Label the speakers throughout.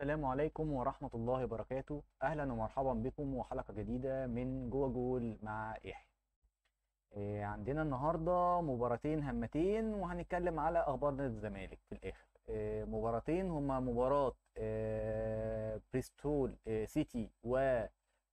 Speaker 1: السلام عليكم ورحمة الله وبركاته أهلا ومرحبا بكم وحلقة جديدة من جوا جول مع يحيى إيه عندنا النهاردة مباراتين هامتين وهنتكلم على أخبار نادي الزمالك في الآخر إيه مباراتين هما مباراة إيه بريستول آه، سيتي و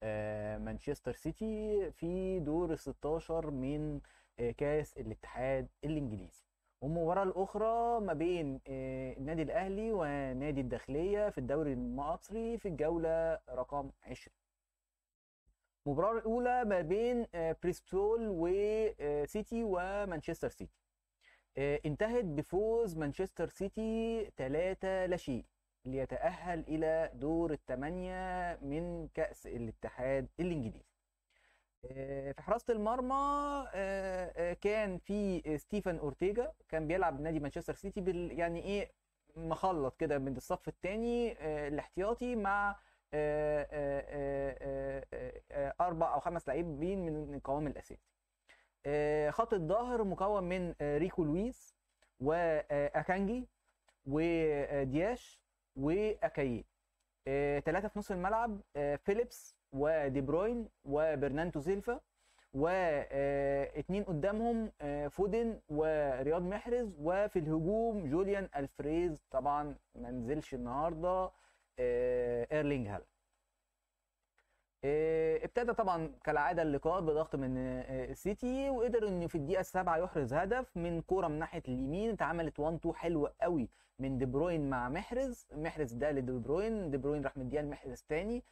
Speaker 1: آه، مانشستر سيتي في دور 16 من آه، كاس الاتحاد الإنجليزي ومباراة الأخرى ما بين آه، النادي الأهلي ونادي الداخلية في الدوري المصري في الجولة رقم 20 المباراة الأولى ما بين آه، بريستول وسيتي آه، ومانشستر سيتي انتهت بفوز مانشستر سيتي 3 لا شيء ليتأهل إلى دور الثمانية من كأس الاتحاد الإنجليزي آه، في حراسه المرمى آه، آه، كان في ستيفن اورتيجا كان بيلعب نادي مانشستر سيتي بال يعني ايه مخلط كده من الصف الثاني الاحتياطي مع اربع او خمس لاعبين من القوام الاساسي خط الظهر مكون من ريكو لويس واكانجي ودياش واكاييه ثلاثه آه، في نص الملعب آه، فيليبس ودي بروين وبرناندو سيلفا واثنين آه، قدامهم فودن ورياض محرز وفي الهجوم جوليان الفريز طبعا ما نزلش النهارده ايرلينج هالاند آه، ابتدى طبعا كالعاده اللقاء بضغط من آه، آه، السيتي وقدر انه في الدقيقه السابعه يحرز هدف من كوره من ناحيه اليمين اتعملت 1 2 حلوه قوي من دي بروين مع محرز محرز ده لدي بروين دي بروين راح مديها لمحرز تاني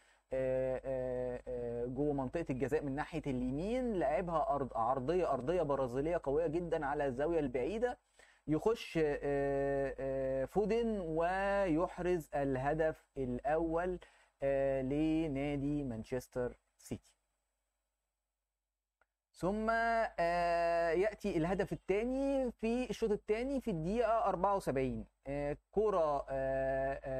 Speaker 1: جوه منطقه الجزاء من ناحيه اليمين لعبها أرض عرضيه ارضيه برازيليه قويه جدا على الزاويه البعيده يخش فودن ويحرز الهدف الاول آه، لنادي مانشستر سيتي ثم آه، ياتي الهدف الثاني في الشوط الثاني في الدقيقه 74 آه، كوره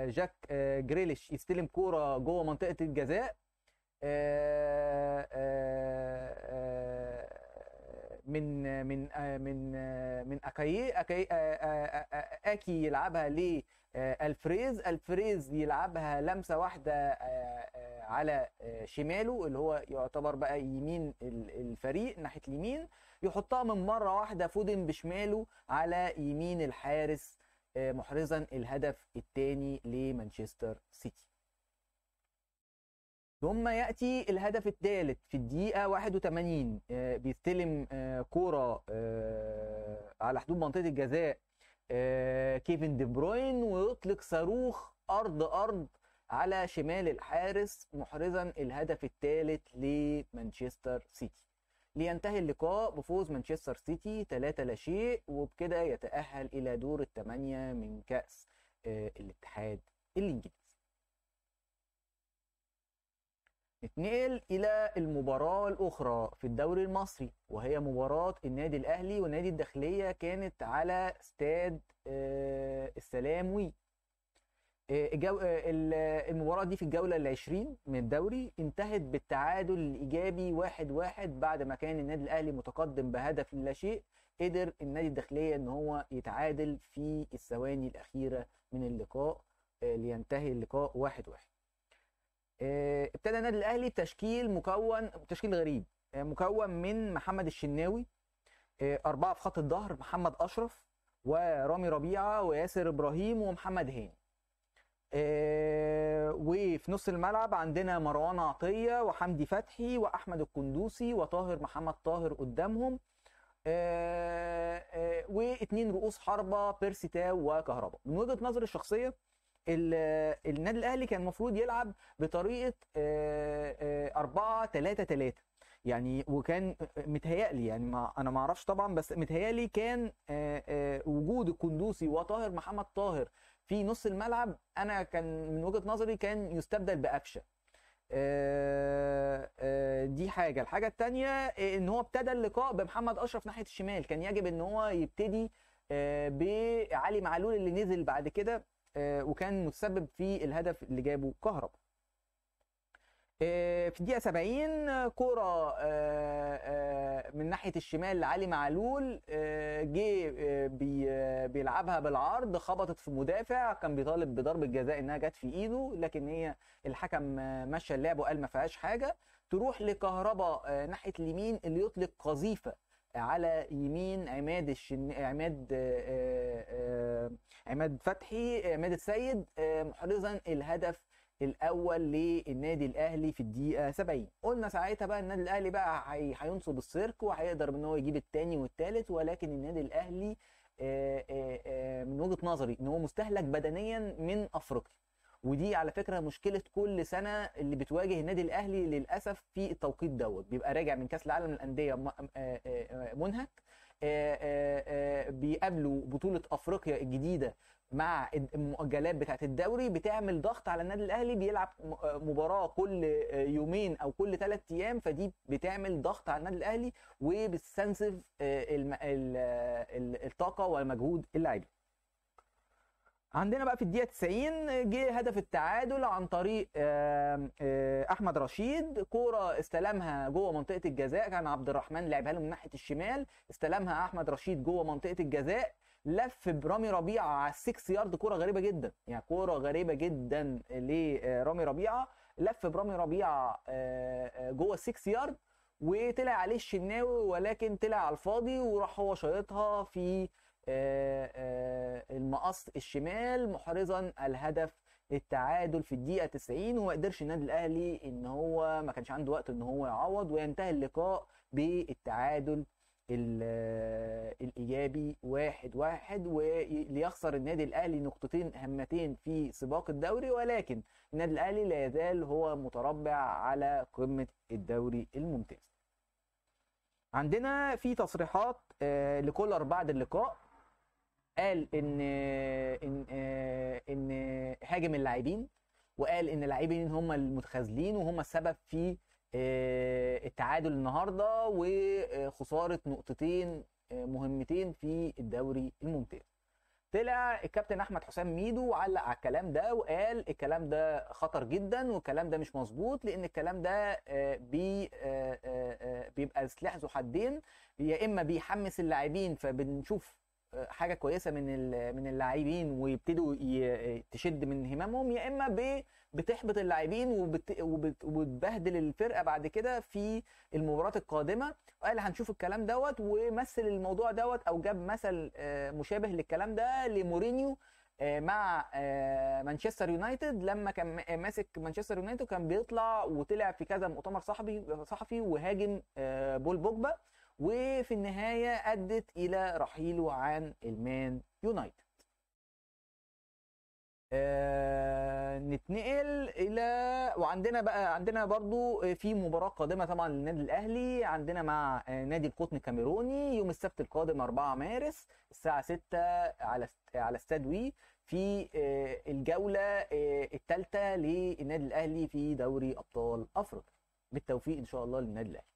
Speaker 1: جاك جريليش يستلم كوره جوه منطقه الجزاء من من من من اكاي اكي يلعبها لالفريز آه، الفريز يلعبها لمسه واحده آه، آه، على شماله اللي هو يعتبر بقى يمين الفريق ناحيه اليمين يحطها من مره واحده فودن بشماله على يمين الحارس محرزا الهدف الثاني لمانشستر سيتي ثم ياتي الهدف الثالث في الدقيقه 81 آه، بيستلم آه، كوره آه، على حدود منطقه الجزاء كيفن دي بروين ويطلق صاروخ ارض ارض على شمال الحارس محرزا الهدف الثالث لمانشستر سيتي لينتهي اللقاء بفوز مانشستر سيتي 3 لا شيء وبكده يتأهل إلى دور الثمانية من كأس الاتحاد الإنجليزي نتنقل إلى المباراة الأخرى في الدوري المصري وهي مباراة النادي الأهلي والنادي الداخلية كانت على استاد آه، السلاموي آه، آه، المباراة دي في الجولة العشرين من الدوري انتهت بالتعادل الإيجابي واحد واحد بعد ما كان النادي الأهلي متقدم بهدف لا شيء قدر النادي الداخلية إن هو يتعادل في الثواني الأخيرة من اللقاء لينتهي اللقاء واحد واحد آه، ابتدى النادي الاهلي تشكيل مكون تشكيل غريب آه، مكون من محمد الشناوي آه، أربعة في خط الظهر محمد أشرف ورامي ربيعة وياسر إبراهيم ومحمد هاني وفي نص الملعب عندنا مروان عطية وحمدي فتحي وأحمد القندوسي وطاهر محمد طاهر قدامهم واثنين رؤوس حربة بيرسي تاو وكهربا من وجهة نظري الشخصية النادي الاهلي كان المفروض يلعب بطريقه 4 3 3 يعني وكان متهيألي يعني ما انا ما اعرفش طبعا بس متهيألي كان آه، آه، وجود الكندوسي وطاهر محمد طاهر في نص الملعب انا كان من وجهه نظري كان يستبدل بقفشه آه، دي حاجه الحاجه الثانيه ان هو ابتدى اللقاء بمحمد اشرف ناحيه الشمال كان يجب ان هو يبتدي بعلي معلول اللي نزل بعد كده آه، وكان متسبب في الهدف اللي جابه كهربا آه، في الدقيقه 70 كره آه، من ناحيه الشمال لعلي معلول جه بيلعبها بالعرض خبطت في مدافع كان بيطالب بضربه جزاء انها جت في ايده لكن هي الحكم مشى اللعب وقال ما فيهاش حاجه تروح لكهربا ناحيه اليمين اللي يطلق قذيفه على يمين عماد الشن... عماد آه، آه، آه، عماد فتحي عماد السيد محرزا الهدف الاول للنادي الاهلي في الدقيقه 70 قلنا ساعتها بقى النادي الاهلي بقى هينصب السيرك وهيقدر ان هو يجيب الثاني والثالث ولكن النادي الاهلي من وجهه نظري ان هو مستهلك بدنيا من افريقيا ودي على فكره مشكله كل سنه اللي بتواجه النادي الاهلي للاسف في التوقيت دوت بيبقى راجع من كاس العالم للانديه آه، آه، آه، منهك بيقابلوا بطوله افريقيا الجديده مع المؤجلات بتاعه الدوري بتعمل ضغط على النادي الاهلي بيلعب مباراه كل يومين او كل ثلاث ايام فدي بتعمل ضغط على النادي الاهلي وبتستنزف الطاقه ومجهود اللاعبين عندنا بقى في الدقيقه 90 جه هدف التعادل عن طريق احمد رشيد كوره استلمها جوه منطقه الجزاء كان عبد الرحمن لعبها له من ناحيه الشمال استلمها احمد رشيد جوه منطقه الجزاء لف برامي ربيعه على السكس يارد كوره غريبه جدا يعني كوره غريبه جدا لرامي آه، ربيعه لف برامي ربيعه آه، آه، جوه السكس يارد وطلع عليه الشناوي ولكن طلع على الفاضي وراح هو شايطها في آه، آه، المقص الشمال محرزا الهدف التعادل في الدقيقه 90 وما قدرش النادي الاهلي ان هو ما كانش عنده وقت ان هو يعوض وينتهي اللقاء بالتعادل آه، الايجابي واحد واحد وليخسر النادي الاهلي نقطتين هامتين في سباق الدوري ولكن النادي الاهلي لا يزال هو متربع على قمه الدوري الممتاز عندنا في تصريحات لكولر بعد اللقاء قال ان ان ان هاجم اللاعبين وقال ان اللاعبين هم المتخاذلين وهم السبب في آه، التعادل النهارده وخساره نقطتين آه، مهمتين في الدوري الممتاز طلع الكابتن احمد حسام ميدو وعلق على الكلام ده وقال الكلام ده خطر جدا والكلام ده مش مظبوط لان الكلام ده آه، بي بيبقى سلاح ذو حدين يا اما بيحمس اللاعبين فبنشوف حاجه كويسه من من اللاعبين ويبتدوا تشد من همامهم يا اما بتحبط اللاعبين وبتبهدل الفرقه بعد كده في المباريات القادمه وقال هنشوف الكلام دوت ومثل الموضوع دوت او جاب مثل آه، مشابه للكلام ده لمورينيو آه، مع آه، مانشستر يونايتد لما كان ماسك مانشستر يونايتد كان بيطلع وطلع في كذا مؤتمر صحفي صحفي وهاجم بول بوجبا وفي النهاية أدت إلى رحيله عن المان يونايتد آه نتنقل الى وعندنا بقى عندنا برضو في مباراه قادمه طبعا للنادي الاهلي عندنا مع نادي القطن الكاميروني يوم السبت القادم 4 مارس الساعه 6 على على استاد وي في آه، الجوله آه، الثالثه للنادي الاهلي في دوري ابطال افريقيا بالتوفيق ان شاء الله للنادي الاهلي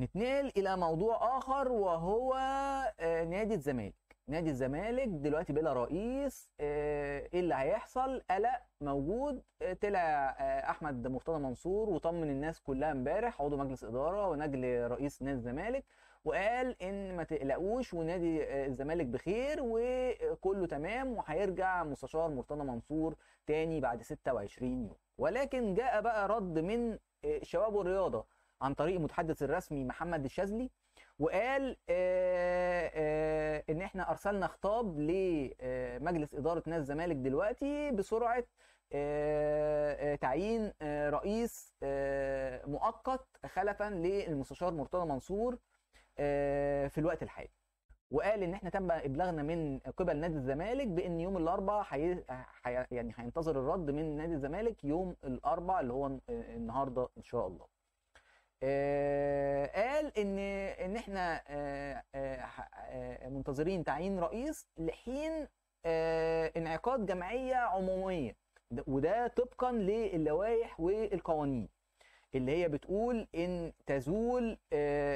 Speaker 1: نتنقل الى موضوع اخر وهو آه، نادي الزمالك نادي الزمالك دلوقتي بلا رئيس آه، ايه اللي هيحصل قلق موجود آه، طلع احمد مرتضى منصور وطمن الناس كلها امبارح عضو مجلس اداره ونجل رئيس نادي الزمالك وقال ان ما تقلقوش ونادي الزمالك بخير وكله تمام وهيرجع مستشار مرتضى منصور تاني بعد 26 يوم ولكن جاء بقى رد من شباب الرياضه عن طريق المتحدث الرسمي محمد الشاذلي وقال آه، آه، ان احنا ارسلنا خطاب لمجلس آه، اداره نادي الزمالك دلوقتي بسرعه تعيين رئيس مؤقت خلفا للمستشار مرتضى منصور في الوقت الحالي وقال ان احنا تم ابلاغنا من قبل نادي الزمالك بان يوم الاربعاء حي... حي... يعني هينتظر الرد من نادي الزمالك يوم الاربعاء اللي هو النهارده ان شاء الله آه، قال ان ان احنا آه، آه، منتظرين تعيين رئيس لحين انعقاد جمعيه عموميه وده طبقا للوائح والقوانين اللي هي بتقول ان تزول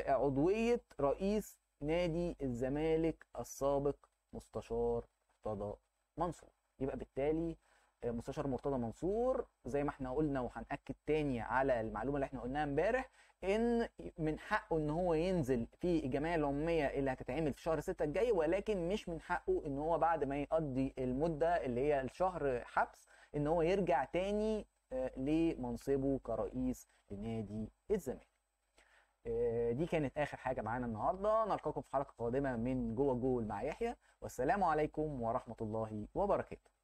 Speaker 1: عضويه رئيس نادي الزمالك السابق مستشار مرتضى منصور يبقى بالتالي مستشار مرتضى منصور زي ما احنا قلنا وهنأكد تاني على المعلومه اللي احنا قلناها امبارح ان من حقه ان هو ينزل في الجمعيه العموميه اللي هتتعمل في شهر 6 الجاي ولكن مش من حقه ان هو بعد ما يقضي المده اللي هي الشهر حبس ان هو يرجع تاني آه، لمنصبه كرئيس لنادي الزمالك آه، دي كانت اخر حاجه معانا النهارده نلقاكم في حلقه قادمه من جوه الجول مع يحيى والسلام عليكم ورحمه الله وبركاته